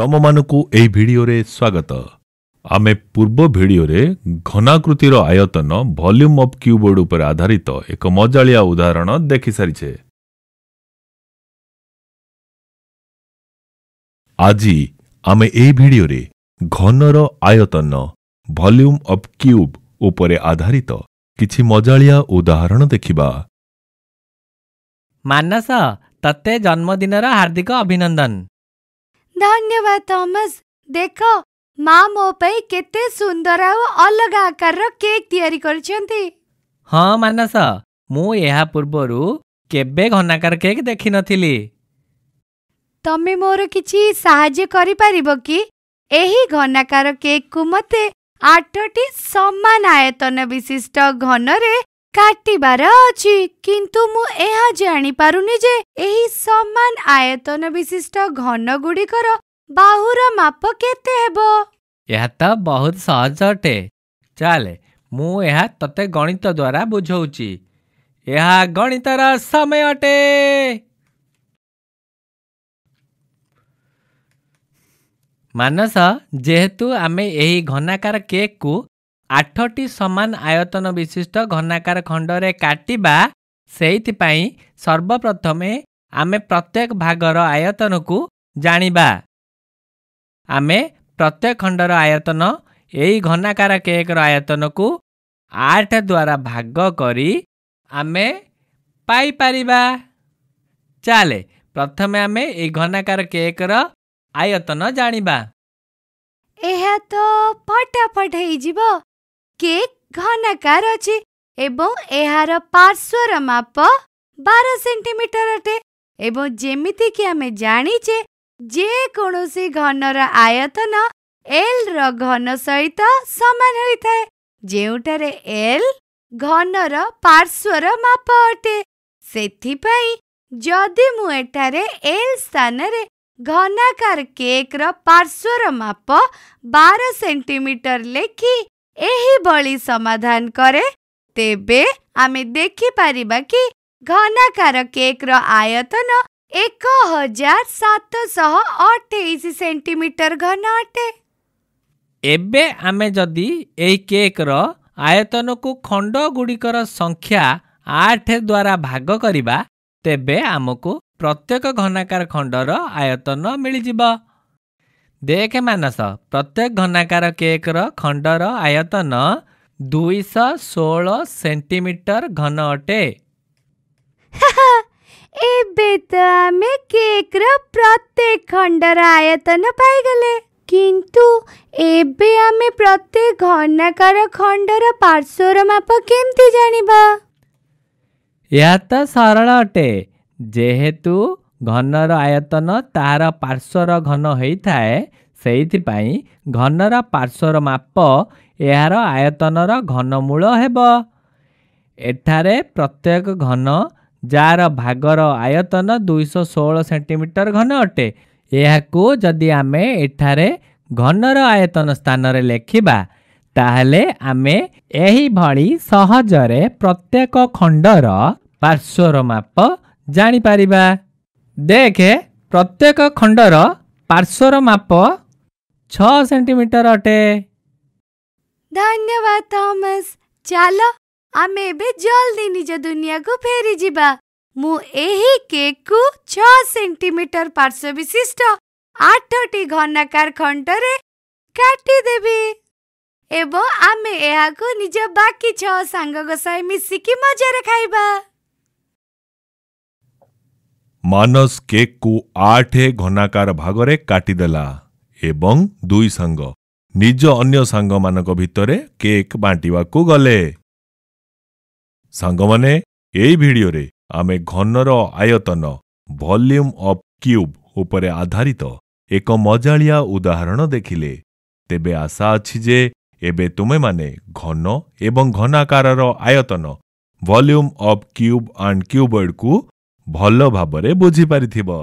ତୁମମାନଙ୍କୁ ଏହି ଭିଡ଼ିଓରେ ସ୍ୱାଗତ ଆମେ ପୂର୍ବ ଭିଡ଼ିଓରେ ଘନାକୃତିର ଆୟତନ ଭଲ୍ୟୁମ୍ ଅଫ୍ କ୍ୟୁବୋର୍ଡ ଉପରେ ଆଧାରିତ ଏକ ମଜାଳିଆ ଉଦାହରଣ ଦେଖିସାରିଛେ ଆଜି ଆମେ ଏହି ଭିଡ଼ିଓରେ ଘନର ଆୟତନ ଭଲ୍ୟୁମ୍ ଅଫ୍ କ୍ୟୁବ୍ ଉପରେ ଆଧାରିତ କିଛି ମଜାଳିଆ ଉଦାହରଣ ଦେଖିବା ମାନସ ତତେ ଜନ୍ମଦିନର ହାର୍ଦ୍ଦିକ ଅଭିନନ୍ଦନ ଧନ୍ୟବାଦ ଥମସ ଦେଖ ମା ମୋ ପାଇଁ କେତେ ସୁନ୍ଦର ଆଉ ଅଲଗା ଆକାରର କେକ୍ ତିଆରି କରିଛନ୍ତି ହଁ ମାନସ ମୁଁ ଏହା ପୂର୍ବରୁ କେବେ ଘନାକାର କେକ୍ ଦେଖିନଥିଲି ତମେ ମୋର କିଛି ସାହାଯ୍ୟ କରିପାରିବ କି ଏହି ଘନାକାର କେକ୍କୁ ମୋତେ ଆଠଟି ସମାନ ଆୟତନ ବିଶିଷ୍ଟ ଘନରେ କାଟିବାର ଅଛି କିନ୍ତୁ ମୁଁ ଏହା ଜାଣିପାରୁନି ଯେ ଏହି ସମାନ ଆୟତନ ବିଶିଷ୍ଟ ଘନ ଗୁଡ଼ିକର ବାହୁର ମାପ କେତେ ହେବ ଏହା ତ ବହୁତ ସହଜ ଅଟେ ଚାଲେ ମୁଁ ଏହା ତତେ ଗଣିତ ଦ୍ୱାରା ବୁଝଉଛି ଏହା ଗଣିତର ସମୟ ଅଟେ ମାନସ ଯେହେତୁ ଆମେ ଏହି ଘନାକାର କେକ୍କୁ ଆଠଟି ସମାନ ଆୟତନ ବିଶିଷ୍ଟ ଘନାକାର ଖଣ୍ଡରେ କାଟିବା ସେଇଥିପାଇଁ ସର୍ବପ୍ରଥମେ ଆମେ ପ୍ରତ୍ୟେକ ଭାଗର ଆୟତନକୁ ଜାଣିବା ଆମେ ପ୍ରତ୍ୟେକ ଖଣ୍ଡର ଆୟତନ ଏହି ଘନାକାର କେକ୍ର ଆୟତନକୁ ଆଠ ଦ୍ୱାରା ଭାଗ କରି ଆମେ ପାଇପାରିବା ଚାଲେ ପ୍ରଥମେ ଆମେ ଏହି ଘନାକାର କେକ୍ର ଆୟତନ ଜାଣିବା ଏହା ତ ଫଟାଫଟ ହେଇଯିବ କେକ୍ ଘନାକାର ଅଛି ଏବଂ ଏହାର ପାର୍ଶ୍ୱର ମାପ ବାର ସେଣ୍ଟିମିଟର ଅଟେ ଏବଂ ଯେମିତିକି ଆମେ ଜାଣିଛେ ଯେକୌଣସି ଘନର ଆୟତନ ଏଲ୍ର ଘନ ସହିତ ସମାନ ହୋଇଥାଏ ଯେଉଁଠାରେ ଏଲ୍ ଘନର ପାର୍ଶ୍ୱର ମାପ ଅଟେ ସେଥିପାଇଁ ଯଦି ମୁଁ ଏଠାରେ ଏଲ୍ ସ୍ଥାନରେ ଘନାକାର କେକ୍ର ପାର୍ଶ୍ୱର ମାପ ବାର ସେଣ୍ଟିମିଟର ଲେଖି ଏହିଭଳି ସମାଧାନ କରେ ତେବେ ଆମେ ଦେଖିପାରିବା କି ଘନାକାର କେକ୍ର ଆୟତନ ଏକ ହଜାର ସାତଶହ ଅଠେଇଶ ସେଣ୍ଟିମିଟର ଘନ ଅଟେ ଏବେ ଆମେ ଯଦି ଏହି କେକ୍ର ଆୟତନକୁ ଖଣ୍ଡଗୁଡ଼ିକର ସଂଖ୍ୟା ଆଠେ ଦ୍ୱାରା ଭାଗ କରିବା ତେବେ ଆମକୁ ପ୍ରତ୍ୟେକ ଘନାକାର ଖଣ୍ଡର ଆୟତନ ମିଳିଯିବ देख मानस प्रत्येक घनाकार केक्र खंडर आयतन दुईश षोल सेमिटर घन अटे एबे त आमे केक र प्रत्येक खण्डर आयतन पाइगले किन्तु एबे आमे प्रत्येक घनाकार खण्डर पार्श्वर माप केमति जानिबा या त सरल अटे जेहेतु ଘନର ଆୟତନ ତାହାର ପାର୍ଶ୍ୱର ଘନ ହୋଇଥାଏ ସେଇଥିପାଇଁ ଘନର ପାର୍ଶ୍ୱର ମାପ ଏହାର ଆୟତନର ଘନମୂଳ ହେବ ଏଠାରେ ପ୍ରତ୍ୟେକ ଘନ ଯାହାର ଭାଗର ଆୟତନ ଦୁଇଶହ ଷୋହଳ ସେଣ୍ଟିମିଟର ଘନ ଅଟେ ଏହାକୁ ଯଦି ଆମେ ଏଠାରେ ଘନର ଆୟତନ ସ୍ଥାନରେ ଲେଖିବା ତାହେଲେ ଆମେ ଏହିଭଳି ସହଜରେ ପ୍ରତ୍ୟେକ ଖଣ୍ଡର ପାର୍ଶ୍ୱର ମାପ ଜାଣିପାରିବା माप त्येक खण्डिटर अटे धन्यवाद थमस चालो, आमे दुनिया को फेरी जा म छेन्टी पार्श्व विशिष्ट आठ ट घनाकार खण्टर काटिदेबि एकि छोइ मिसिक मजाले खाइबा ମାନସ କେକ୍କୁ ଆଠ ଘନାକାର ଭାଗରେ କାଟିଦେଲା ଏବଂ ଦୁଇ ସାଙ୍ଗ ନିଜ ଅନ୍ୟ ସାଙ୍ଗମାନଙ୍କ ଭିତରେ କେକ୍ ବାଣ୍ଟିବାକୁ ଗଲେ ସାଙ୍ଗମାନେ ଏହି ଭିଡ଼ିଓରେ ଆମେ ଘନର ଆୟତନ ଭଲ୍ୟୁମ୍ ଅଫ୍ କ୍ୟୁବ୍ ଉପରେ ଆଧାରିତ ଏକ ମଜାଳିଆ ଉଦାହରଣ ଦେଖିଲେ ତେବେ ଆଶା ଅଛି ଯେ ଏବେ ତୁମେମାନେ ଘନ ଏବଂ ଘନାକାରର ଆୟତନ ଭଲ୍ୟୁମ୍ ଅଫ୍ କ୍ୟୁବ୍ ଆଣ୍ଡ କ୍ୟୁବଏଡ୍‌କୁ ଭଲ ଭାବରେ ବୁଝିପାରିଥିବ